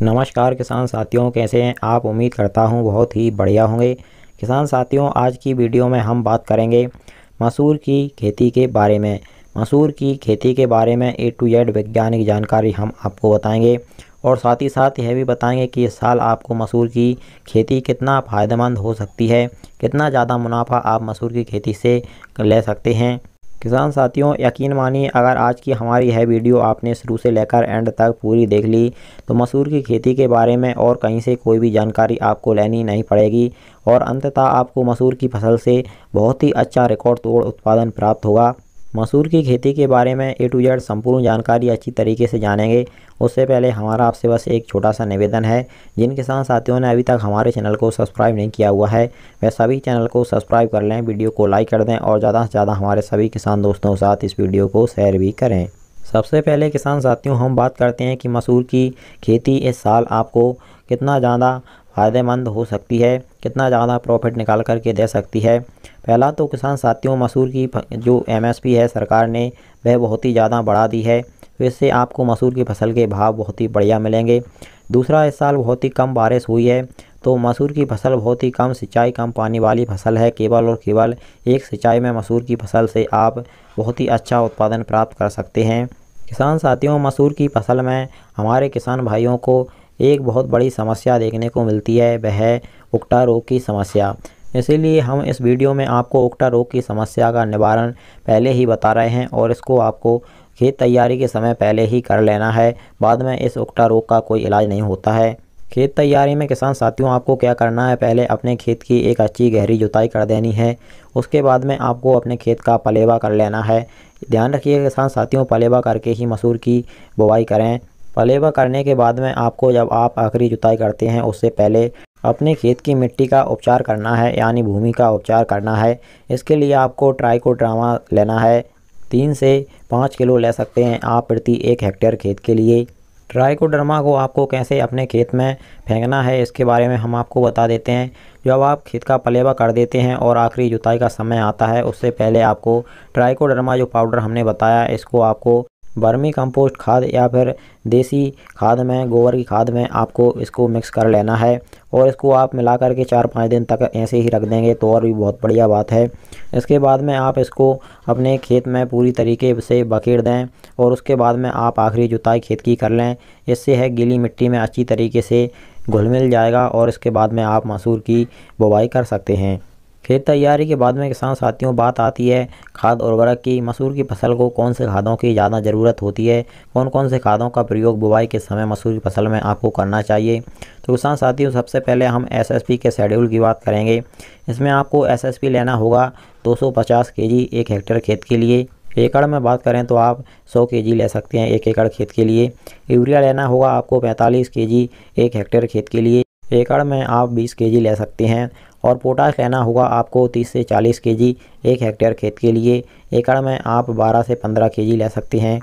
नमस्कार किसान साथियों कैसे हैं आप उम्मीद करता हूं बहुत ही बढ़िया होंगे किसान साथियों आज की वीडियो में हम बात करेंगे मसूर की खेती के बारे में मसूर की खेती के बारे में ए टू जेड वैज्ञानिक जानकारी हम आपको बताएंगे और साथ ही साथ यह भी बताएंगे कि इस साल आपको मसूर की खेती कितना फ़ायदेमंद हो सकती है कितना ज़्यादा मुनाफा आप मसूर की खेती से ले सकते हैं किसान साथियों यकीन मानिए अगर आज की हमारी यह वीडियो आपने शुरू से लेकर एंड तक पूरी देख ली तो मसूर की खेती के बारे में और कहीं से कोई भी जानकारी आपको लेनी नहीं पड़ेगी और अंततः आपको मसूर की फसल से बहुत ही अच्छा रिकॉर्ड तोड़ उत्पादन प्राप्त होगा मसूर की खेती के बारे में ए टू जेड संपूर्ण जानकारी अच्छी तरीके से जानेंगे उससे पहले हमारा आपसे बस एक छोटा सा निवेदन है जिन किसान साथियों ने अभी तक हमारे चैनल को सब्सक्राइब नहीं किया हुआ है वह सभी चैनल को सब्सक्राइब कर लें वीडियो को लाइक कर दें और ज़्यादा से ज़्यादा हमारे सभी किसान दोस्तों के साथ इस वीडियो को शेयर भी करें सबसे पहले किसान साथियों हम बात करते हैं कि मसूर की खेती इस साल आपको कितना ज़्यादा फ़ायदेमंद हो सकती है कितना ज़्यादा प्रॉफिट निकाल करके दे सकती है पहला तो किसान साथियों मसूर की जो एमएसपी है सरकार ने वह बहुत ही ज़्यादा बढ़ा दी है तो इससे आपको मसूर की फसल के भाव बहुत ही बढ़िया मिलेंगे दूसरा इस साल बहुत ही कम बारिश हुई है तो मसूर की फसल बहुत ही कम सिंचाई कम पानी वाली फसल है केवल और केवल एक सिंचाई में मसूर की फसल से आप बहुत ही अच्छा उत्पादन प्राप्त कर सकते हैं किसान साथियों मसूर की फसल में हमारे किसान भाइयों को एक बहुत बड़ी समस्या देखने को मिलती है वह उक्टा रोग की समस्या इसीलिए हम इस वीडियो में आपको उक्टा रोग की समस्या का निवारण पहले ही बता रहे हैं और इसको आपको खेत तैयारी के समय पहले ही कर लेना है बाद में इस उक्टा रोग का कोई इलाज नहीं होता है खेत तैयारी में किसान साथियों आपको क्या करना है पहले अपने खेत की एक अच्छी गहरी जुताई कर देनी है उसके बाद में आपको अपने खेत का पलेवा कर लेना है ध्यान रखिए किसान साथियों पलेवा करके ही मसूर की बुवाई करें पलेवा करने के बाद में आपको जब आप आखिरी जुताई करते हैं उससे पहले अपने खेत की मिट्टी का उपचार करना है यानी भूमि का उपचार करना है इसके लिए आपको ट्राइकोड्रामा लेना है तीन से पाँच किलो ले सकते हैं आप प्रति एक हेक्टेयर खेत के लिए ट्राइकोडर्मा को आपको कैसे अपने खेत में फेंकना है इसके बारे में हम आपको बता देते हैं जब आप खेत का पलेवा कर देते हैं और आखिरी जुताई का समय आता है उससे पहले आपको ट्राइकोडर्मा जो पाउडर हमने बताया इसको आपको वर्मी कंपोस्ट खाद या फिर देसी खाद में गोबर की खाद में आपको इसको मिक्स कर लेना है और इसको आप मिला करके चार पाँच दिन तक ऐसे ही रख देंगे तो और भी बहुत बढ़िया बात है इसके बाद में आप इसको अपने खेत में पूरी तरीके से बकेड़ दें और उसके बाद में आप आखिरी जुताई खेत की कर लें इससे है गीली मिट्टी में अच्छी तरीके से घुल मिल जाएगा और इसके बाद में आप मसूर की बुवाई कर सकते हैं खेत तैयारी के बाद में किसान साथियों बात आती है खाद उर्वरक की मसूर की फसल को कौन से खादों की ज़्यादा ज़रूरत होती है कौन कौन से खादों का प्रयोग बुवाई के समय मसूर की फसल में आपको करना चाहिए तो किसान साथियों सबसे पहले हम एसएसपी के शेड्यूल की बात करेंगे इसमें आपको एसएसपी लेना होगा 250 केजी एक हेक्टेयर खेत के लिए एकड़ में बात करें तो आप 100 के ले सकते हैं एक एकड़ खेत के लिए यूरिया लेना होगा आपको 45 के एक हेक्टेयर खेत के लिए एकड़ में आप 20 के ले सकते हैं और पोटाश लेना होगा आपको 30 से 40 केजी एक हेक्टेयर खेत के लिए एकड़ में आप 12 से 15 केजी ले सकते हैं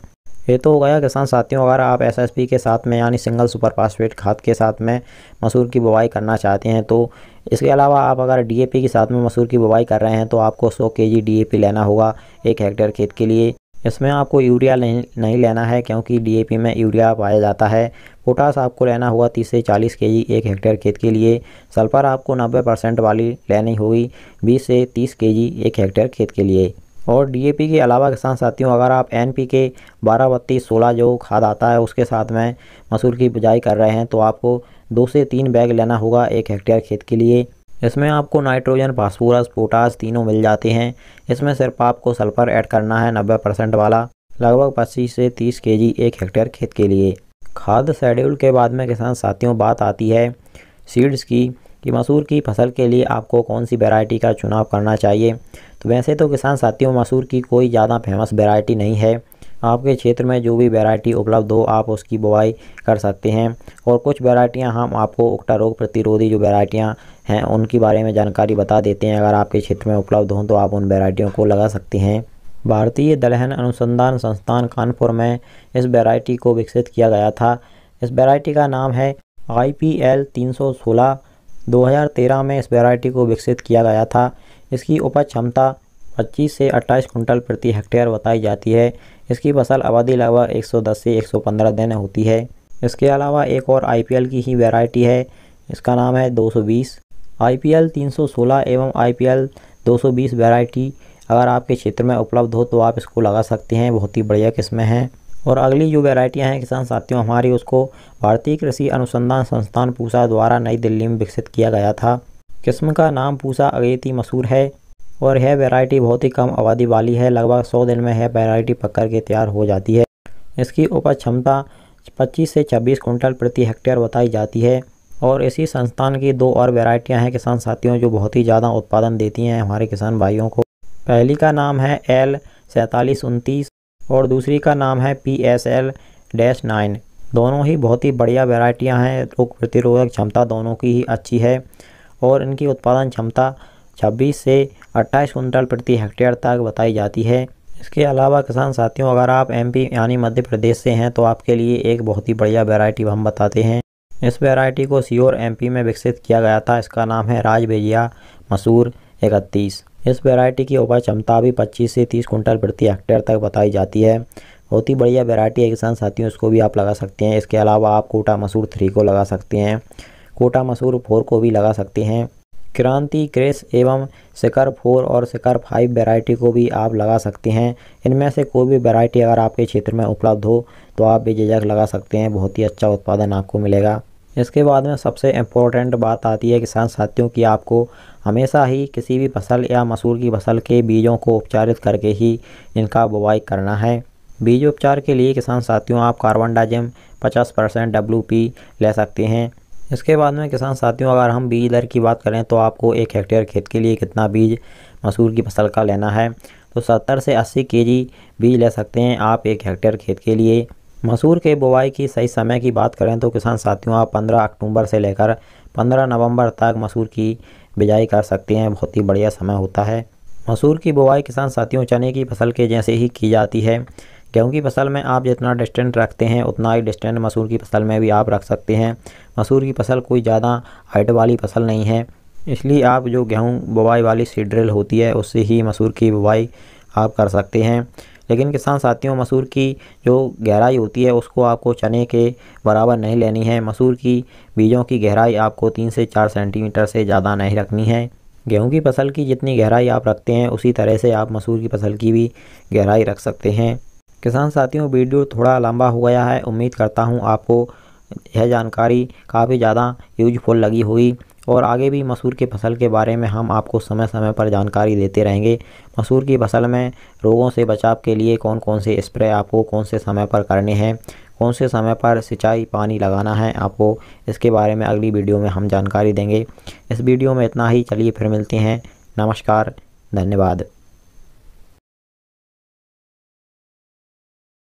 ये तो हो गया किसान साथियों अगर आप एसएसपी के साथ में यानी सिंगल सुपर फास्फेट खाद के साथ में मसूर की बुवाई करना चाहते हैं तो इसके अलावा आप अगर डीएपी के साथ में मसूर की बुवाई कर रहे हैं तो आपको 100 केजी डीएपी लेना होगा एक हेक्टेयर खेत के लिए इसमें आपको यूरिया नहीं लेना है क्योंकि डीएपी में यूरिया पाया जाता है पोटास आपको लेना होगा तीस से चालीस के जी एक हेक्टेयर खेत के लिए सल्फर आपको नब्बे परसेंट वाली लेनी होगी बीस से तीस के जी एक हेक्टेयर खेत के लिए और डीएपी के अलावा किसान साथियों अगर आप एनपीके के बारह बत्तीस सोलह जो खाद आता है उसके साथ में मसूर की बुझाई कर रहे हैं तो आपको दो से तीन बैग लेना होगा एक हेक्टेयर खेत के लिए इसमें आपको नाइट्रोजन फास्फोरस पोटास तीनों मिल जाते हैं इसमें सिर्फ आपको सल्फर ऐड करना है नब्बे परसेंट वाला लगभग पच्चीस से तीस के जी एक हेक्टेयर खेत के लिए खाद शेड्यूल के बाद में किसान साथियों बात आती है सीड्स की कि मसूर की फसल के लिए आपको कौन सी वेराइटी का चुनाव करना चाहिए तो वैसे तो किसान साथियों मसूर की कोई ज़्यादा फेमस वेराइटी नहीं है आपके क्षेत्र में जो भी वैरायटी उपलब्ध हो आप उसकी बुआई कर सकते हैं और कुछ वैरायटियां हम आपको उक्टा रोग प्रतिरोधी जो वैरायटियां हैं उनके बारे में जानकारी बता देते हैं अगर आपके क्षेत्र में उपलब्ध हों तो आप उन वैरायटियों को लगा सकते हैं भारतीय दलहन अनुसंधान संस्थान कानपुर में इस वैरायटी को विकसित किया गया था इस वैरायटी का नाम है आई पी एल तीन सौ सोलह दो हज़ार तेरह में इस वैरायटी को विकसित किया गया था इसकी उपज क्षमता 25 से 28 कुंटल प्रति हेक्टेयर बताई जाती है इसकी फसल आबादी सौ 110 से 115 दिन होती है इसके अलावा एक और आईपीएल की ही वैरायटी है इसका नाम है 220 आईपीएल 316 एवं आईपीएल 220 वैरायटी अगर आपके क्षेत्र में उपलब्ध हो तो आप इसको लगा सकते हैं बहुत ही बढ़िया किस्में हैं और अगली जो वेराइटियाँ हैं किसान साथियों हमारी उसको भारतीय कृषि अनुसंधान संस्थान पूसा द्वारा नई दिल्ली में विकसित किया गया था किस्म का नाम पूसा अगेती मशहूर है और यह वैरायटी बहुत ही कम आबादी वाली है लगभग सौ दिन में यह वैरायटी पककर के तैयार हो जाती है इसकी उपज क्षमता 25 से 26 कुंटल प्रति हेक्टेयर बताई जाती है और इसी संस्थान की दो और वेराइटियाँ हैं किसान साथियों जो बहुत ही ज़्यादा उत्पादन देती हैं हमारे किसान भाइयों को पहली का नाम है एल सैंतालीस उनतीस और दूसरी का नाम है P S L dash nine दोनों ही बहुत ही बढ़िया वेराइटियाँ हैं रोग प्रतिरोधक क्षमता दोनों की ही अच्छी है और इनकी उत्पादन क्षमता 26 से अट्ठाईस कुंटल प्रति हेक्टेयर तक बताई जाती है इसके अलावा किसान साथियों अगर आप एमपी यानी मध्य प्रदेश से हैं तो आपके लिए एक बहुत ही बढ़िया वेराइटी हम बताते हैं इस वेराइटी को सीओर एम में विकसित किया गया था इसका नाम है भेजिया मसूर इकतीस इस वेराइटी की उपज क्षमता भी पच्चीस से तीस कुंटल प्रति हेक्टेयर तक बताई जाती है बहुत ही बढ़िया वेराइटी है किसान साथियों इसको भी आप लगा सकते हैं इसके अलावा आप कोटा मसूर थ्री को लगा सकते हैं कोटा मसूर फोर को भी लगा सकते हैं क्रांति क्रेस एवं शिकर फोर और शिकर फाइव वेराइटी को भी आप लगा सकते हैं इनमें से कोई भी वेराइटी अगर आपके क्षेत्र में उपलब्ध हो तो आप भी जेजक लगा सकते हैं बहुत ही अच्छा उत्पादन आपको मिलेगा इसके बाद में सबसे इम्पोर्टेंट बात आती है किसान साथियों की आपको हमेशा ही किसी भी फसल या मसूर की फसल के बीजों को उपचारित करके ही इनका बुवाई करना है बीज उपचार के लिए किसान साथियों आप कार्बन डाइजम 50 परसेंट डब्ल्यू ले सकते हैं इसके बाद में किसान साथियों अगर हम बीज दर की बात करें तो आपको एक हेक्टेयर खेत के लिए कितना बीज मसूर की फसल का लेना है तो सत्तर से अस्सी के बीज ले सकते हैं आप एक हेक्टेयर खेत के लिए मसूर के बुवाई की सही समय की बात करें तो किसान साथियों आप पंद्रह अक्टूबर से लेकर पंद्रह नवंबर तक मसूर की बिजाई कर सकते हैं बहुत ही बढ़िया समय होता है मसूर की बुआई किसान साथियों चने की फसल के जैसे ही की जाती है गेहूँ की फसल में आप जितना डिस्टेंट रखते हैं उतना ही डिस्टेंट मसूर की फसल में भी आप रख सकते हैं मसूर की फसल कोई ज़्यादा हाइट वाली फसल नहीं है इसलिए आप जो गेहूँ बुवाई वाली सीड्रिल होती है उससे ही मसूर की बुवाई आप कर सकते हैं लेकिन किसान साथियों मसूर की जो गहराई होती है उसको आपको चने के बराबर नहीं लेनी है मसूर की बीजों की गहराई आपको तीन से चार सेंटीमीटर से ज़्यादा नहीं रखनी है गेहूं की फसल की जितनी गहराई आप रखते हैं उसी तरह से आप मसूर की फसल की भी गहराई रख सकते हैं किसान साथियों वीडियो थोड़ा लंबा हो गया है उम्मीद करता हूँ आपको यह जानकारी काफ़ी ज़्यादा यूजफुल लगी हुई और आगे भी मसूर की फसल के बारे में हम आपको समय समय पर जानकारी देते रहेंगे मसूर की फसल में रोगों से बचाव के लिए कौन कौन से स्प्रे आपको कौन से समय पर करने हैं कौन से समय पर सिंचाई पानी लगाना है आपको इसके बारे में अगली वीडियो में हम जानकारी देंगे इस वीडियो में इतना ही चलिए फिर मिलते हैं नमस्कार धन्यवाद